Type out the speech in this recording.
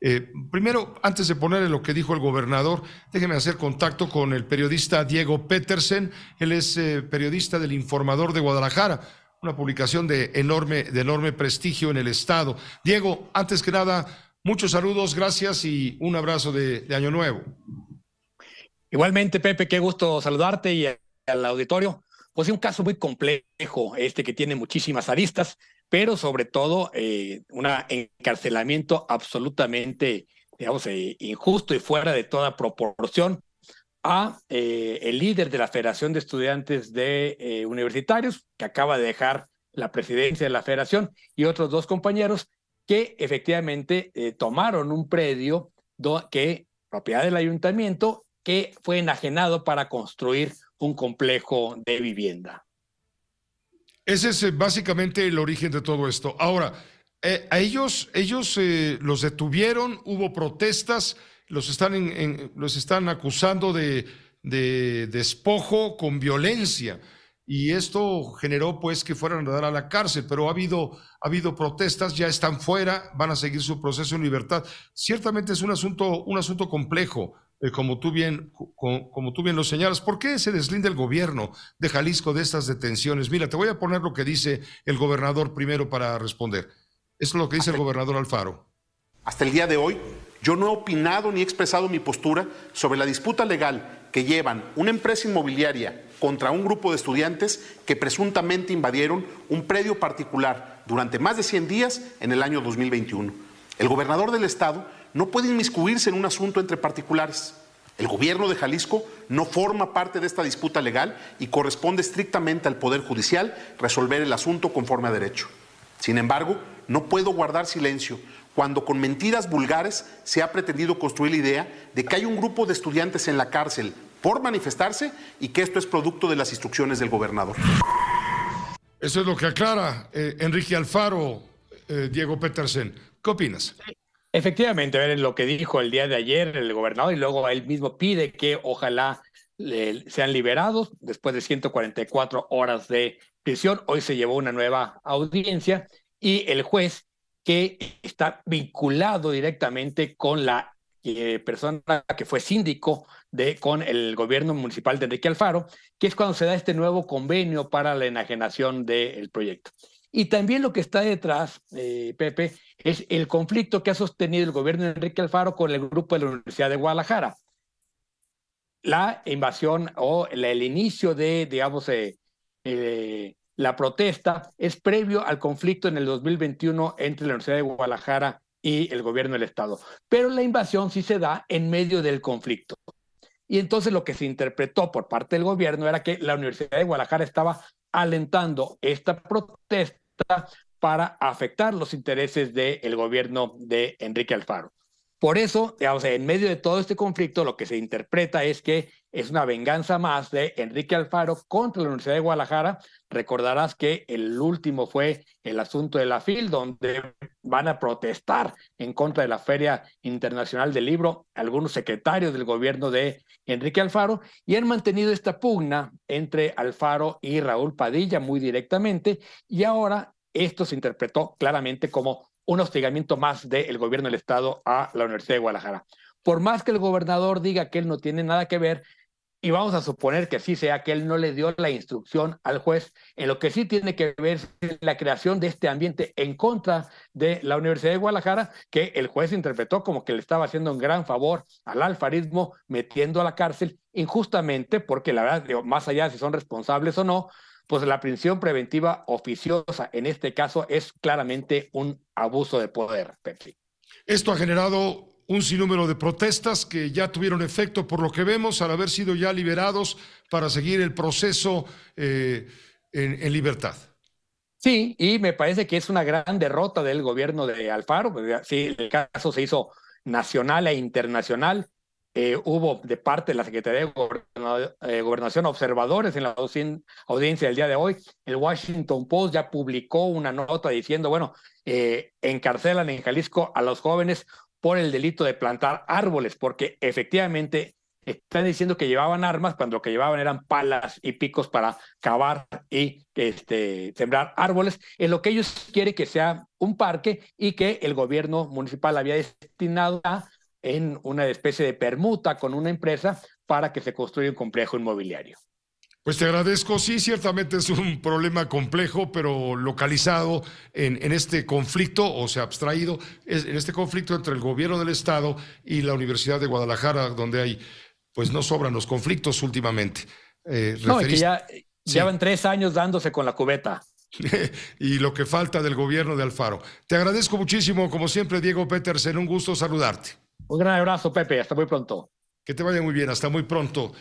Eh, primero, antes de ponerle lo que dijo el gobernador, déjeme hacer contacto con el periodista Diego Petersen. Él es eh, periodista del Informador de Guadalajara, una publicación de enorme, de enorme prestigio en el Estado. Diego, antes que nada, muchos saludos, gracias y un abrazo de, de Año Nuevo. Igualmente, Pepe, qué gusto saludarte y al auditorio. Pues es un caso muy complejo, este que tiene muchísimas aristas pero sobre todo eh, un encarcelamiento absolutamente, digamos, eh, injusto y fuera de toda proporción a eh, el líder de la Federación de Estudiantes de Universitarios, que acaba de dejar la presidencia de la federación, y otros dos compañeros que efectivamente tomaron un predio que propiedad del ayuntamiento que fue enajenado para construir un complejo de vivienda. Ese es eh, básicamente el origen de todo esto. Ahora, eh, a ellos, ellos eh, los detuvieron, hubo protestas, los están, los están acusando de, despojo con violencia. Y esto generó pues que fueran a dar a la cárcel, pero ha habido, ha habido protestas, ya están fuera, van a seguir su proceso en libertad. Ciertamente es un asunto, un asunto complejo, eh, como, tú bien, como, tú bien lo señalas, ¿por qué se deslinda el gobierno de Jalisco de estas detenciones? Mira, te voy a poner lo que dice el gobernador primero para responder. Esto es lo que dice el gobernador Alfaro. Hasta el día de hoy, yo no he opinado ni he expresado mi postura sobre la disputa legal que llevan una empresa inmobiliaria contra un grupo de estudiantes que presuntamente invadieron un predio particular durante más de 100 días en el año 2021. El gobernador del estado no puede inmiscuirse en un asunto entre particulares. El gobierno de Jalisco no forma parte de esta disputa legal y corresponde estrictamente al Poder Judicial resolver el asunto conforme a derecho. Sin embargo, no puedo guardar silencio cuando con mentiras vulgares se ha pretendido construir la idea de que hay un grupo de estudiantes en la cárcel por manifestarse y que esto es producto de las instrucciones del gobernador. Eso es lo que aclara eh, Enrique Alfaro, eh, Diego Petersen. ¿Qué opinas? Efectivamente, a ver, lo que dijo el día de ayer el gobernador y luego él mismo pide que ojalá eh, sean liberados después de 144 horas de prisión. Hoy se llevó una nueva audiencia y el juez que está vinculado directamente con la eh, persona que fue síndico de, con el gobierno municipal de Enrique Alfaro, que es cuando se da este nuevo convenio para la enajenación del proyecto. Y también lo que está detrás, eh, Pepe, es el conflicto que ha sostenido el gobierno de Enrique Alfaro con el grupo de la Universidad de Guadalajara. La invasión o el inicio de, digamos, eh, eh, la protesta es previo al conflicto en el 2021 entre la Universidad de Guadalajara y el gobierno del Estado. Pero la invasión sí se da en medio del conflicto. Y entonces lo que se interpretó por parte del gobierno era que la Universidad de Guadalajara estaba alentando esta protesta para afectar los intereses del gobierno de Enrique Alfaro. Por eso, en medio de todo este conflicto, lo que se interpreta es que es una venganza más de Enrique Alfaro contra la Universidad de Guadalajara. Recordarás que el último fue el asunto de la FIL, donde van a protestar en contra de la Feria Internacional del Libro algunos secretarios del gobierno de Enrique Alfaro y han mantenido esta pugna entre Alfaro y Raúl Padilla muy directamente y ahora esto se interpretó claramente como un hostigamiento más del gobierno del Estado a la Universidad de Guadalajara. Por más que el gobernador diga que él no tiene nada que ver, y vamos a suponer que sí sea que él no le dio la instrucción al juez, en lo que sí tiene que ver la creación de este ambiente en contra de la Universidad de Guadalajara, que el juez interpretó como que le estaba haciendo un gran favor al alfarismo metiendo a la cárcel injustamente, porque la verdad, más allá si son responsables o no, pues la prisión preventiva oficiosa en este caso es claramente un abuso de poder, Pepsi. Esto ha generado un sinnúmero de protestas que ya tuvieron efecto por lo que vemos al haber sido ya liberados para seguir el proceso eh, en, en libertad. Sí, y me parece que es una gran derrota del gobierno de Alfaro. Sí, el caso se hizo nacional e internacional. Eh, hubo de parte de la Secretaría de eh, Gobernación observadores en la audiencia del día de hoy. El Washington Post ya publicó una nota diciendo, bueno, eh, encarcelan en Jalisco a los jóvenes por el delito de plantar árboles, porque efectivamente están diciendo que llevaban armas cuando lo que llevaban eran palas y picos para cavar y este, sembrar árboles. En lo que ellos quieren que sea un parque y que el gobierno municipal había destinado a en una especie de permuta con una empresa para que se construya un complejo inmobiliario. Pues te agradezco, sí, ciertamente es un problema complejo, pero localizado en, este conflicto, o sea, abstraído, en este conflicto entre el gobierno del Estado y la Universidad de Guadalajara, donde hay, pues no sobran los conflictos últimamente. Eh, no, es que ya llevan tres años dándose con la cubeta. y lo que falta del gobierno de Alfaro. Te agradezco muchísimo, como siempre, Diego Petersen, un gusto saludarte. Un gran abrazo, Pepe. Hasta muy pronto. Que te vaya muy bien. Hasta muy pronto.